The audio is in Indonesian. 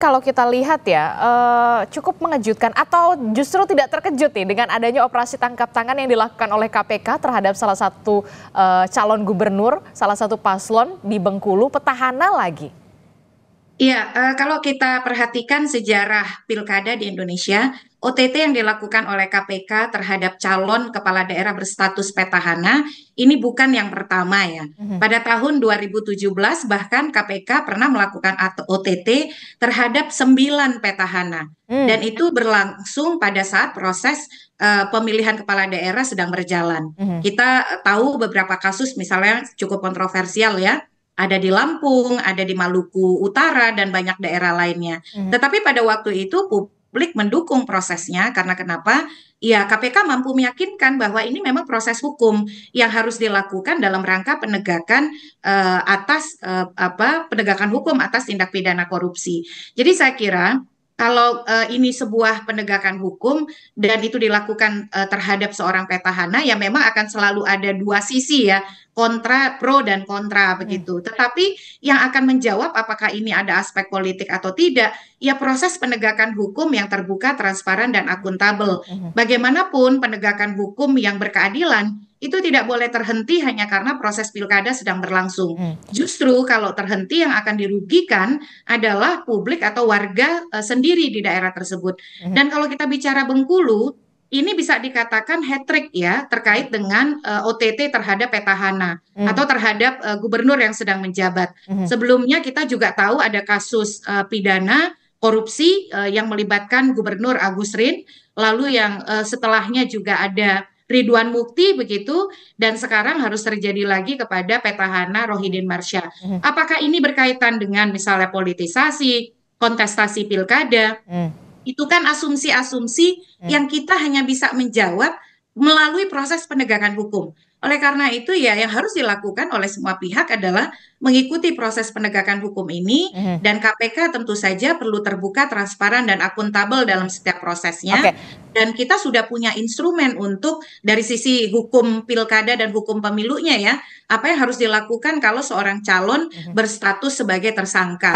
kalau kita lihat ya uh, cukup mengejutkan atau justru tidak terkejut nih dengan adanya operasi tangkap tangan yang dilakukan oleh KPK terhadap salah satu uh, calon gubernur, salah satu paslon di Bengkulu, petahana lagi. Iya, uh, kalau kita perhatikan sejarah pilkada di Indonesia, OTT yang dilakukan oleh KPK terhadap calon kepala daerah berstatus petahana ini bukan yang pertama ya. Mm-hmm. Pada tahun 2017 bahkan KPK pernah melakukan OTT terhadap 9 petahana mm. dan itu berlangsung pada saat proses uh, pemilihan kepala daerah sedang berjalan. Mm-hmm. Kita tahu beberapa kasus misalnya cukup kontroversial ya ada di Lampung, ada di Maluku Utara dan banyak daerah lainnya. Mm-hmm. Tetapi pada waktu itu publik mendukung prosesnya karena kenapa? Ya, KPK mampu meyakinkan bahwa ini memang proses hukum yang harus dilakukan dalam rangka penegakan uh, atas uh, apa penegakan hukum atas tindak pidana korupsi. Jadi saya kira kalau uh, ini sebuah penegakan hukum dan itu dilakukan uh, terhadap seorang petahana ya memang akan selalu ada dua sisi ya kontra pro dan kontra hmm. begitu. Hmm. Tetapi yang akan menjawab apakah ini ada aspek politik atau tidak ya proses penegakan hukum yang terbuka, transparan dan akuntabel. Hmm. Bagaimanapun penegakan hukum yang berkeadilan itu tidak boleh terhenti hanya karena proses pilkada sedang berlangsung. Hmm. Justru kalau terhenti yang akan dirugikan adalah publik atau warga uh, sendiri di daerah tersebut. Hmm. Dan kalau kita bicara Bengkulu, ini bisa dikatakan hat trick ya terkait dengan uh, eh, OTT terhadap petahana hmm. atau terhadap uh, gubernur yang sedang menjabat. Hmm. Sebelumnya kita juga tahu ada kasus uh, pidana korupsi uh, yang melibatkan Gubernur Agus Rin, lalu yang uh, setelahnya juga ada Ridwan Mukti begitu dan sekarang harus terjadi lagi kepada petahana Rohidin Marsya. Hmm. Apakah ini berkaitan dengan misalnya politisasi, kontestasi pilkada? Hmm. Itu kan asumsi-asumsi hmm. yang kita hanya bisa menjawab melalui proses penegakan hukum. Oleh karena itu ya yang harus dilakukan oleh semua pihak adalah mengikuti proses penegakan hukum ini mm -hmm. dan KPK tentu saja perlu terbuka, transparan dan akuntabel dalam setiap prosesnya. Okay. Dan kita sudah punya instrumen untuk dari sisi hukum pilkada dan hukum pemilunya ya, apa yang harus dilakukan kalau seorang calon mm -hmm. berstatus sebagai tersangka.